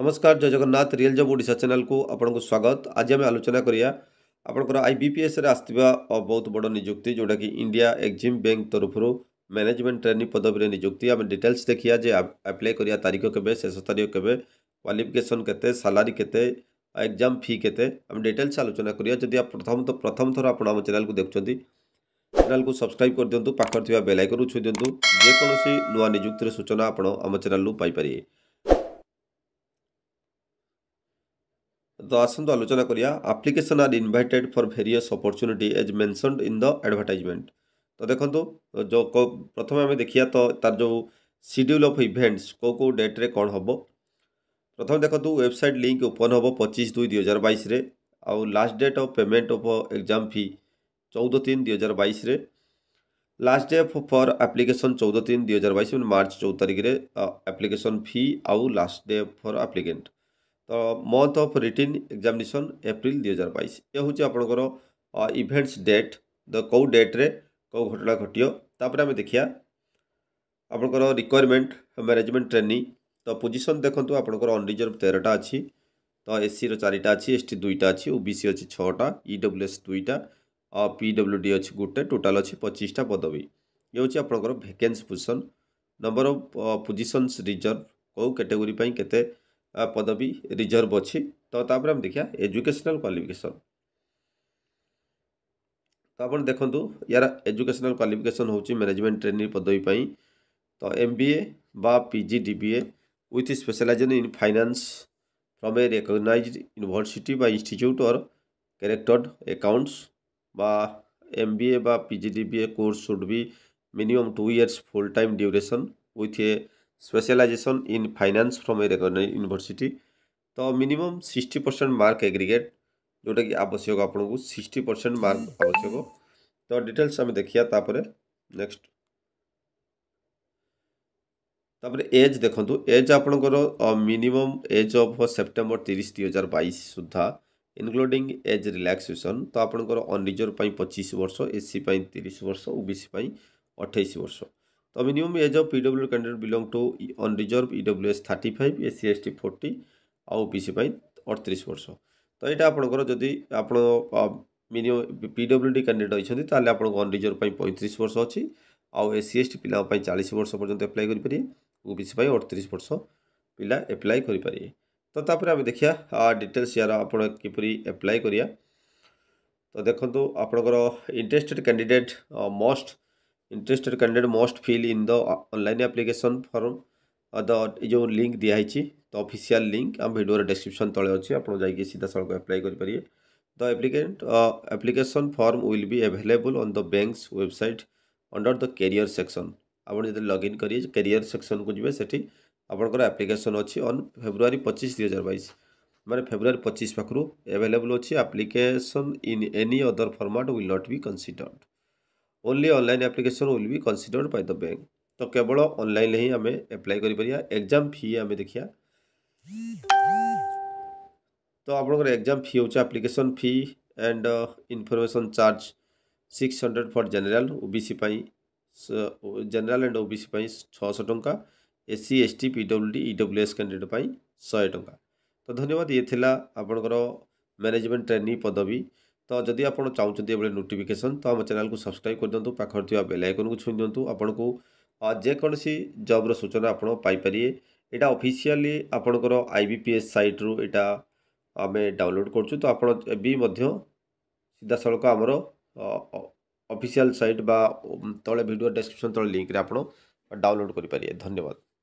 नमस्कार जय जगन्नाथ रियल जब ओडा चेल को आपको स्वागत आज आम आलोचना करा आपंकर आई बीपीएस आसवा बहुत बड़ निजुक्ति जोटा कि इंडिया एक्जिम बैंक तरफ मैनेजमेंट ट्रेनिंग पदवी निजुक्ति आम डिटेल्स देखिया जे आप्लाय करा तारीख के शेष तारीख के क्वालिफिकेसन के सालारी के एग्जाम फी के डिटेल्स आलोचना करा जदि प्रथम तो प्रथम थर आप चेल को देखुं चेल को सब्सक्राइब कर दिंतु पाखर बेल आइकन छुई दिंतु जेकोसी नुआ निजुक्तिर सूचना आप आम चेल तो आसतु आलोचना करा application are invited for various opportunity as mentioned in the advertisement तो देखो जो प्रथम आम देखिया तो तार जो सीड्यूल अफ इभेन्ट्स कौ कौ डेट्रे कौन हम प्रथम देखो वेबसाइट लिंक ओपन हम पचिश दुई दुई हजार बैस आउ last date of payment of exam fee चौद तीन दुई हजार बैस लास्ट डे फर आप्लिकेसन चौदह तीन दुई हजार बैस मार्च चौदह तारिखर आप्लिकेसन फी आ लास्ट डे फर आप्लिकेन्ट ତ month of written examination April ଦୁଇହଜାର ବାଇଶ ଏ ହେଉଛି ଆପଣଙ୍କର ଇଭେଣ୍ଟସ୍ ଡେଟ୍ ଦ କେଉଁ ଡେଟ୍ରେ କେଉଁ ଘଟଣା ଘଟିବ ତାପରେ ଆମେ ଦେଖିବା ଆପଣଙ୍କର ରିକ୍ୱାରମେଣ୍ଟ ମ୍ୟାନେଜମେଣ୍ଟ ଟ୍ରେନିଂ ତ ପୋଜିସନ୍ ଦେଖନ୍ତୁ ଆପଣଙ୍କର ଅନରିଜର୍ଭ ତେରଟା ଅଛି ତ ଏସ୍ସିର ଚାରିଟା ଅଛି ଏସ୍ ଟି ଦୁଇଟା ଅଛି ଓ ବି ସି ଅଛି ଛଅଟା ଇ ଡବ୍ଲ୍ୟୁ ଏସ୍ ଦୁଇଟା ଆଉ ପି ଡବ୍ଲ୍ୟୁ ଡି ଅଛି ଗୋଟେ ଟୋଟାଲ୍ ଅଛି ପଚିଶଟା ପଦବୀ ଇଏ ହେଉଛି ଆପଣଙ୍କର vacancy position number of positions reserve କେଉଁ କାଟେଗୋରୀ ପାଇଁ କେତେ ପଦବୀ ରିଜର୍ଭ ଅଛି ତ ତାପରେ ଆମେ ଦେଖିବା ଏଜୁକେସନାଲ୍ କ୍ୱାଲିଫିକେସନ୍ ତ ଆପଣ ଦେଖନ୍ତୁ ୟାର ଏଜୁକେସନାଲ୍ କ୍ୱାଲିଫିକେସନ୍ ହେଉଛି ମ୍ୟାନେଜମେଣ୍ଟ ଟ୍ରେନିଂ ପଦବୀ ପାଇଁ ତ ଏମ୍ ବି ଏ ବା P G D B A with specialisation in finance from a recognised university ବା ଇନଷ୍ଟିଚ୍ୟୁଟ୍ ଅର୍ କ୍ୟାରେକ୍ଟର୍ଡ ଆକାଉଣ୍ଟସ୍ ବା M B A P G D B A course should be minimum two years full time duration with a specialisation in finance from a recognise university तो minimum sixty percent mark aggregate जोटा कि आवश्यक आपको sixty percent mark आवश्यक तो details आम देखिया तापर नेक्स्ट तापर एज देखु एज आपणकर मिनिमम एज अफ सेप्टेम्बर तीस दुई हजार बैस सुधा इनक्लूडिंग एज रिलैक्सेसन तो आपणकर अनरिजर्व पचिश वर्ष एससी तीस वर्ष ओबीसी अठाईस वर्ष The minimum age of PWL candidate belong to unreserved EWS 35 SCST 40 ଆଉ OPC ପାଇଁ 38 ବର୍ଷ ତ ଏଇଟା ଆପଣଙ୍କର ଯଦି ଆପଣ ମିନିମମ୍ ପିଡବ୍ଲ୍ୟୁଡି କ୍ୟାଣ୍ଡିଡେଟ୍ ଅଛନ୍ତି ତାହେଲେ ଆପଣଙ୍କ ଅନରିଜର୍ଭ ପାଇଁ ପଇଁତିରିଶ ବର୍ଷ ଅଛି ଆଉ ଏସ୍ ସି ଏସ୍ ଟି ପିଲାଙ୍କ ପାଇଁ ଚାଳିଶ ବର୍ଷ ପର୍ଯ୍ୟନ୍ତ ଆପ୍ଲାଏ କରିପାରିବେ ଓବିସି ପାଇଁ ଅଠତିରିଶ ବର୍ଷ ପିଲା ଆପ୍ଲାଏ କରିପାରିବେ ତ ତାପରେ ଆମେ ଦେଖିବା ଡିଟେଲ୍ସ ଏହାର ଆପଣ କିପରି ଆପ୍ଲାଏ କରିବା ତ ଦେଖନ୍ତୁ ଆପଣଙ୍କର interested candidate must interested candidate must fill in the online application form the जो लिंक दिखाई तो अफिसीआल लिंक आम भिडर डेस्क्रिपन तले अच्छे आप जाइए सीधा सड़क एप्लाई करेंगे the applicate application form will be available on the bank website under the career section आप जब लगइन करेंगे कैरियर सेक्शन को जी से आपंकर आप्लिकेसन अच्छी अन् फेब्रुआरी पचिश दुई हजार बैश मैंने फेब्रुआरी पचिश पाखु एभेलेबुल अच्छी application in any other format will not be considered only online application will be considered by the bank तो केवल अनल आम एप्लाई एग्जाम फी आम देखा तो आपंकर एग्जाम फी हूँ application fee and information charge six hundred for general OBC general and OBC छःश टाँचा S C S T P W D E W S candidate शहे तो धन्यवाद ये थी आपणकर मैनेजमेंट ट्रेनिंग पदवी तो जदि आप चाहूँ नोटिफिकेसन तो आम चैनल को सब्सक्राइब कर दिंतु पाखे बेलैकन को छुई दिंतु आपन को जेकोसी सी जॉब रो सूचना आपपारे यहाँ अफिसीआली आपणकर आई बी पी एस सैट्रु या आम डाउनलोड कर तो आप सीधा सड़क आमर अफिसीआल सैट बा तले भिड डेस्क्रिपन तले लिंक आप डाउनलोड करें धन्यवाद